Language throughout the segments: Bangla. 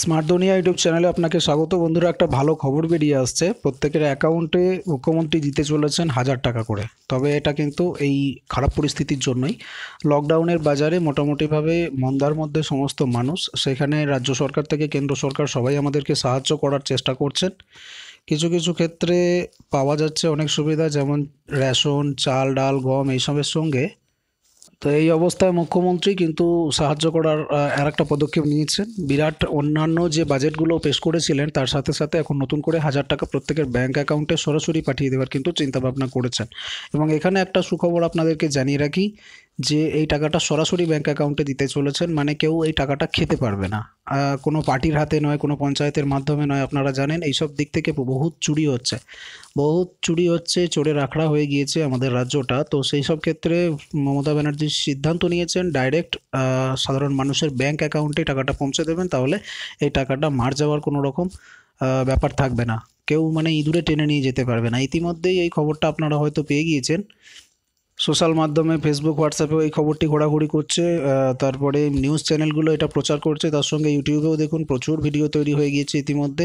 স্মার্ট দুনিয়া ইউটিউব চ্যানেলে আপনাকে স্বাগত বন্ধুরা একটা ভালো খবর বেরিয়ে আসছে প্রত্যেকের অ্যাকাউন্টে মুখ্যমন্ত্রী দিতে চলেছেন হাজার টাকা করে তবে এটা কিন্তু এই খারাপ পরিস্থিতির জন্যই লকডাউনের বাজারে মোটামুটিভাবে মন্দার মধ্যে সমস্ত মানুষ সেখানে রাজ্য সরকার থেকে কেন্দ্র সরকার সবাই আমাদেরকে সাহায্য করার চেষ্টা করছেন কিছু কিছু ক্ষেত্রে পাওয়া যাচ্ছে অনেক সুবিধা যেমন রেশন চাল ডাল গম এইসবের সঙ্গে তো এই অবস্থায় মুখ্যমন্ত্রী কিন্তু সাহায্য করার আর একটা পদক্ষেপ নিয়েছেন বিরাট অন্যান্য যে বাজেটগুলো পেশ করেছিলেন তার সাথে সাথে এখন নতুন করে হাজার টাকা প্রত্যেকের ব্যাঙ্ক অ্যাকাউন্টে সরাসরি পাঠিয়ে দেওয়ার কিন্তু চিন্তাভাবনা করেছেন এবং এখানে একটা সুখবর আপনাদেরকে জানিয়ে রাখি যে এই টাকাটা সরাসরি ব্যাঙ্ক অ্যাকাউন্টে দিতে চলেছেন মানে কেউ এই টাকাটা খেতে পারবে না কোনো পার্টির হাতে নয় কোনো পঞ্চায়েতের মাধ্যমে নয় আপনারা জানেন এইসব দিক থেকে বহুত চুরি হচ্ছে বহুত চুরি হচ্ছে চোরের আখড়া হয়ে গিয়েছে আমাদের রাজ্যটা তো সেই সব ক্ষেত্রে মমতা ব্যানার্জির সিদ্ধান্ত নিয়েছেন ডাইরেক্ট সাধারণ মানুষের ব্যাঙ্ক অ্যাকাউন্টে টাকাটা পৌঁছে দেবেন তাহলে এই টাকাটা মার যাওয়ার কোনো রকম ব্যাপার থাকবে না কেউ মানে ইঁদুরে টেনে নিয়ে যেতে পারবে না ইতিমধ্যেই এই খবরটা আপনারা হয়তো পেয়ে গিয়েছেন সোশ্যাল মাধ্যমে ফেসবুক হোয়াটসঅ্যাপেও এই খবরটি ঘোরাঘুরি করছে তারপরে নিউজ চ্যানেলগুলো এটা প্রচার করছে তার সঙ্গে ইউটিউবেও দেখুন প্রচুর ভিডিও তৈরি হয়ে গিয়েছে ইতিমধ্যে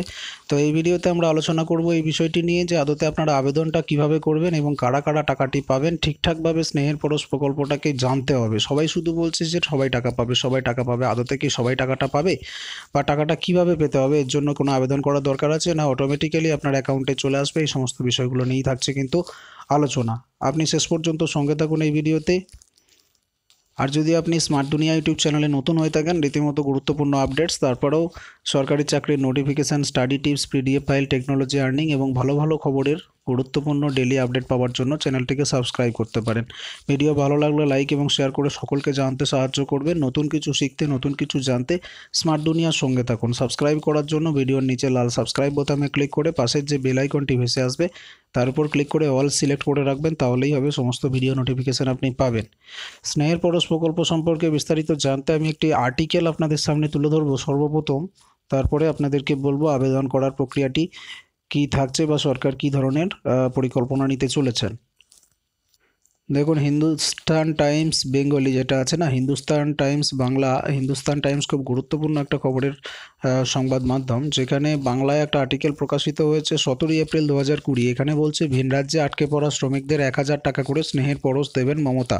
তো এই ভিডিওতে আমরা আলোচনা করব এই বিষয়টি নিয়ে যে আদতে আপনারা আবেদনটা কিভাবে করবেন এবং কারা কারা টাকাটি পাবেন ঠিকঠাকভাবে স্নেহের পরশ প্রকল্পটাকে জানতে হবে সবাই শুধু বলছে যে সবাই টাকা পাবে সবাই টাকা পাবে আদতে কি সবাই টাকাটা পাবে বা টাকাটা কিভাবে পেতে হবে এর জন্য কোনো আবেদন করার দরকার আছে না অটোমেটিক্যালি আপনার অ্যাকাউন্টে চলে আসবে এই সমস্ত বিষয়গুলো নিয়েই থাকছে কিন্তু আলোচনা আপনি শেষ পর্যন্ত সঙ্গে থাকুন এই ভিডিওতে আর যদি আপনি স্মার্ট দুনিয়া ইউটিউব চ্যানেলে নতুন হয়ে থাকেন রীতিমতো গুরুত্বপূর্ণ আপডেটস তারপরেও সরকারি চাকরির notification study tips PDF file technology earning এবং ভালো ভালো খবরের গুরুত্বপূর্ণ ডেলি আপডেট পাওয়ার জন্য চ্যানেলটিকে সাবস্ক্রাইব করতে পারেন ভিডিও ভালো লাগলে লাইক এবং শেয়ার করে সকলকে জানতে সাহায্য করবে নতুন কিছু শিখতে নতুন কিছু জানতে স্মার্ট দুনিয়ার সঙ্গে থাকুন সাবস্ক্রাইব করার জন্য ভিডিওর নিচে লাল সাবস্ক্রাইব বোতামে ক্লিক করে পাশের যে বেল আইকনটি ভেসে আসবে তার উপর ক্লিক করে অল সিলেক্ট করে রাখবেন তাহলেই হবে সমস্ত ভিডিও নোটিফিকেশান আপনি পাবেন স্নেহের পরশ প্রকল্প সম্পর্কে বিস্তারিত জানতে আমি একটি আর্টিকেল আপনাদের সামনে তুলে ধরবো সর্বপ্রথম তারপরে আপনাদেরকে বলবো আবেদন করার প্রক্রিয়াটি কি থাকছে বা সরকার কি ধরনের পরিকল্পনা নিতে চলেছেন দেখুন হিন্দুস্তান টাইমস বেঙ্গলি যেটা আছে না হিন্দুস্তান টাইমস বাংলা হিন্দুস্তান টাইমস খুব গুরুত্বপূর্ণ একটা খবরের সংবাদ মাধ্যম যেখানে বাংলায় একটা আর্টিকেল প্রকাশিত হয়েছে সতেরোই এপ্রিল দু হাজার কুড়ি এখানে বলছে ভিন রাজ্যে আটকে পড়া শ্রমিকদের এক হাজার টাকা করে স্নেহের পরশ দেবেন মমতা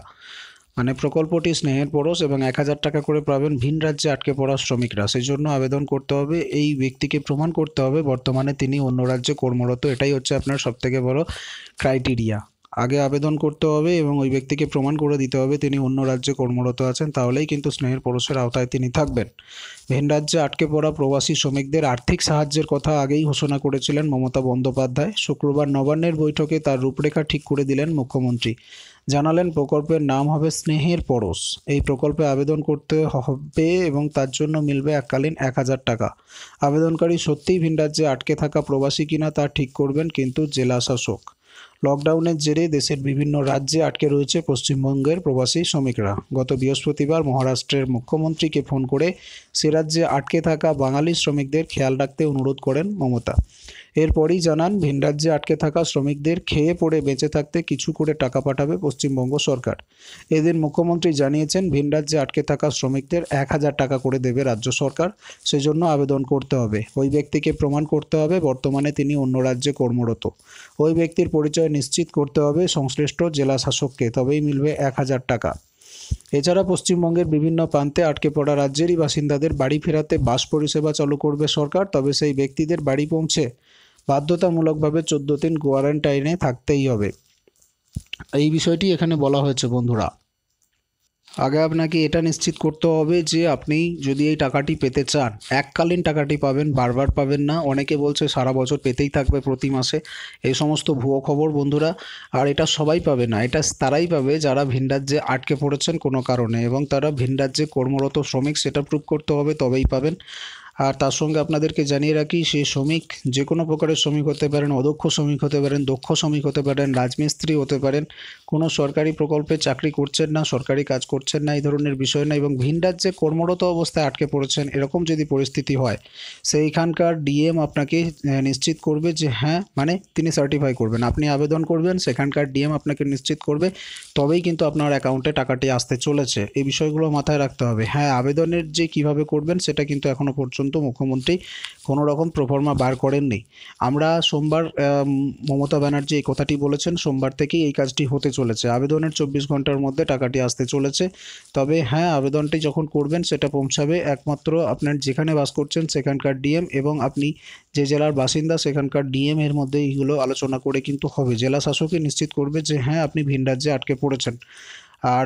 মানে প্রকল্পটি স্নেহের পরশ এবং এক হাজার টাকা করে পাবেন ভিন রাজ্যে আটকে পড়া শ্রমিকরা সেজন্য আবেদন করতে হবে এই ব্যক্তিকে প্রমাণ করতে হবে বর্তমানে তিনি অন্য রাজ্যে কর্মরত এটাই হচ্ছে আপনার সবথেকে বড় ক্রাইটেরিয়া আগে আবেদন করতে হবে এবং ওই ব্যক্তিকে প্রমাণ করে দিতে হবে তিনি অন্য রাজ্যে কর্মরত আছেন তাহলেই কিন্তু স্নেহের পরশের আওতায় তিনি থাকবেন ভিন রাজ্যে আটকে পড়া প্রবাসী শ্রমিকদের আর্থিক সাহায্যের কথা আগেই ঘোষণা করেছিলেন মমতা বন্দ্যোপাধ্যায় শুক্রবার নবান্নের বৈঠকে তার রূপরেখা ঠিক করে দিলেন মুখ্যমন্ত্রী জানালেন প্রকল্পের নাম হবে স্নেহের পরশ এই প্রকল্পে আবেদন করতে হবে এবং তার জন্য মিলবে এককালীন এক হাজার টাকা আবেদনকারী সত্যিই ভিন রাজ্যে আটকে থাকা প্রবাসী কিনা তা ঠিক করবেন কিন্তু জেলা শাসক লকডাউনের জেরে দেশের বিভিন্ন রাজ্যে আটকে রয়েছে পশ্চিমবঙ্গের প্রবাসী শ্রমিকরা গত বৃহস্পতিবার মহারাষ্ট্রের মুখ্যমন্ত্রীকে ফোন করে সে রাজ্যে আটকে থাকা বাঙালি শ্রমিকদের খেয়াল রাখতে অনুরোধ করেন মমতা এরপরই জানান ভিন রাজ্যে আটকে থাকা শ্রমিকদের খেয়ে পড়ে বেঁচে থাকতে কিছু করে টাকা পাঠাবে পশ্চিমবঙ্গ সরকার এদিন মুখ্যমন্ত্রী জানিয়েছেন ভিন রাজ্যে আটকে থাকা শ্রমিকদের এক হাজার টাকা করে দেবে রাজ্য সরকার সেজন্য আবেদন করতে হবে ওই ব্যক্তিকে প্রমাণ করতে হবে বর্তমানে তিনি অন্য রাজ্যে কর্মরত ওই ব্যক্তির পরিচয় নিশ্চিত করতে হবে সংশ্লিষ্ট জেলা শাসককে তবেই মিলবে এক হাজার টাকা এছাড়া পশ্চিমবঙ্গের বিভিন্ন প্রান্তে আটকে পড়া রাজ্যেরই বাসিন্দাদের বাড়ি ফেরাতে বাস পরিষেবা চালু করবে সরকার তবে সেই ব্যক্তিদের বাড়ি পৌঁছে বাধ্যতামূলকভাবে চোদ্দ দিন কোয়ারেন্টাইনে থাকতেই হবে এই বিষয়টি এখানে বলা হয়েছে বন্ধুরা আগে আপনাকে এটা নিশ্চিত করতে হবে যে আপনি যদি এই টাকাটি পেতে চান এককালীন টাকাটি পাবেন বারবার পাবেন না অনেকে বলছে সারা বছর পেতেই থাকবে প্রতি মাসে এই সমস্ত ভুয়ো খবর বন্ধুরা আর এটা সবাই পাবে না এটা তারাই পাবে যারা ভিন রাজ্যে আটকে পড়েছেন কোনো কারণে এবং তারা ভিন রাজ্যে কর্মরত শ্রমিক সেটা প্রুভ করতে হবে তবেই পাবেন আর তার সঙ্গে আপনাদেরকে জানিয়ে রাখি সেই শ্রমিক যে কোনো প্রকারের শ্রমিক হতে পারেন অদক্ষ শ্রমিক হতে পারেন দক্ষ শ্রমিক হতে পারেন রাজমিস্ত্রি হতে পারেন কোনো সরকারি প্রকল্পে চাকরি করছেন না সরকারি কাজ করছেন না এই ধরনের বিষয় না এবং ভিন রাজ্যে কর্মরত অবস্থায় আটকে পড়েছেন এরকম যদি পরিস্থিতি হয় সেইখানকার ডিএম আপনাকে নিশ্চিত করবে যে হ্যাঁ মানে তিনি সার্টিফাই করবেন আপনি আবেদন করবেন সেখানকার ডিএম আপনাকে নিশ্চিত করবে তবেই কিন্তু আপনার অ্যাকাউন্টে টাকাটি আসতে চলেছে এই বিষয়গুলো মাথায় রাখতে হবে হ্যাঁ আবেদনের যে কিভাবে করবেন সেটা কিন্তু এখনও পর্যন্ত পর্যন্ত মুখ্যমন্ত্রী কোনো রকম প্রফর্মা বার করেননি আমরা সোমবার মমতা ব্যানার্জি এই কথাটি বলেছেন সোমবার থেকেই এই কাজটি হতে চলেছে আবেদনের চব্বিশ ঘন্টার মধ্যে টাকাটি আসতে চলেছে তবে হ্যাঁ আবেদনটি যখন করবেন সেটা পৌঁছাবে একমাত্র আপনার যেখানে বাস করছেন সেখানকার ডিএম এবং আপনি যে জেলার বাসিন্দা সেখানকার ডিএম এর মধ্যে এইগুলো আলোচনা করে কিন্তু হবে জেলা শাসকই নিশ্চিত করবে যে হ্যাঁ আপনি ভিন রাজ্যে আটকে পড়েছেন আর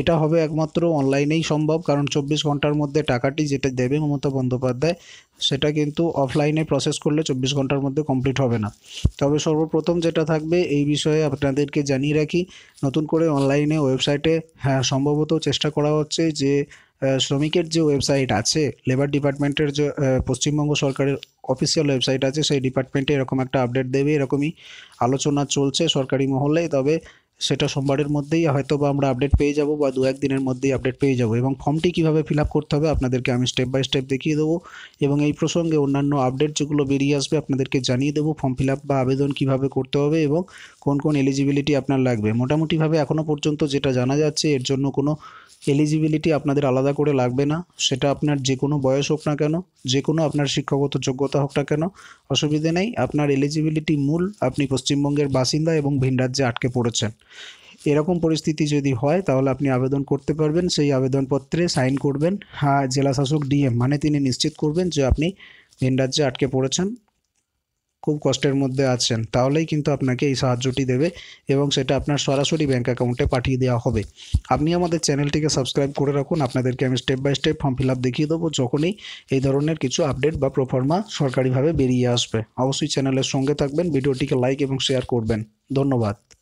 এটা হবে একমাত্র অনলাইনেই সম্ভব কারণ চব্বিশ ঘন্টার মধ্যে টাকাটি যেটা দেবে মমতা বন্দ্যোপাধ্যায় সেটা কিন্তু অফলাইনে প্রসেস করলে চব্বিশ ঘন্টার মধ্যে কমপ্লিট হবে না তবে সর্বপ্রথম যেটা থাকবে এই বিষয়ে আপনাদেরকে জানিয়ে রাখি নতুন করে অনলাইনে ওয়েবসাইটে হ্যাঁ সম্ভবত চেষ্টা করা হচ্ছে যে শ্রমিকের যে ওয়েবসাইট আছে লেবার ডিপার্টমেন্টের যে পশ্চিমবঙ্গ সরকারের অফিসিয়াল ওয়েবসাইট আছে সেই ডিপার্টমেন্টে এরকম একটা আপডেট দেবে এরকমই আলোচনা চলছে সরকারি মহলে তবে সেটা সোমবারের মধ্যেই হয়তো বা আমরা আপডেট পেয়ে যাব বা দু একদিনের মধ্যেই আপডেট পেয়ে যাব এবং ফর্মটি কীভাবে ফিল আপ করতে হবে আপনাদেরকে আমি স্টেপ বাই স্টেপ দেখিয়ে দেবো এবং এই প্রসঙ্গে অন্যান্য আপডেট যেগুলো বেরিয়ে আসবে আপনাদেরকে জানিয়ে দেবো ফর্ম ফিল আপ বা আবেদন কিভাবে করতে হবে এবং কোন কোন এলিজিবিলিটি আপনার লাগবে মোটামুটিভাবে এখনও পর্যন্ত যেটা জানা যাচ্ছে এর জন্য কোনো এলিজিবিলিটি আপনাদের আলাদা করে লাগবে না সেটা আপনার যে কোনো বয়স হোক না কেন যে কোনো আপনার শিক্ষাগত যোগ্যতা হোক না কেন অসুবিধে নেই আপনার এলিজিবিলিটি মূল আপনি পশ্চিমবঙ্গের বাসিন্দা এবং ভিন রাজ্যে আটকে পড়েছেন এরকম পরিস্থিতি যদি হয় তাহলে আপনি আবেদন করতে পারবেন সেই আবেদনপত্রে সাইন করবেন হ্যাঁ জেলাশাসক ডিএম মানে তিনি নিশ্চিত করবেন যে আপনি ভিন রাজ্যে আটকে পড়েছেন খুব কষ্টের মধ্যে আছেন তাহলেই কিন্তু আপনাকে এই সাহায্যটি দেবে এবং সেটা আপনার সরাসরি ব্যাঙ্ক অ্যাকাউন্টে পাঠিয়ে দেওয়া হবে আপনি আমাদের চ্যানেলটিকে সাবস্ক্রাইব করে রাখুন আপনাদেরকে আমি step by step form fill up দেখিয়ে দেবো যখনই এই ধরনের কিছু আপডেট বা প্রফর্মা সরকারিভাবে বেরিয়ে আসবে অবশ্যই চ্যানেলের সঙ্গে থাকবেন ভিডিওটিকে লাইক এবং শেয়ার করবেন ধন্যবাদ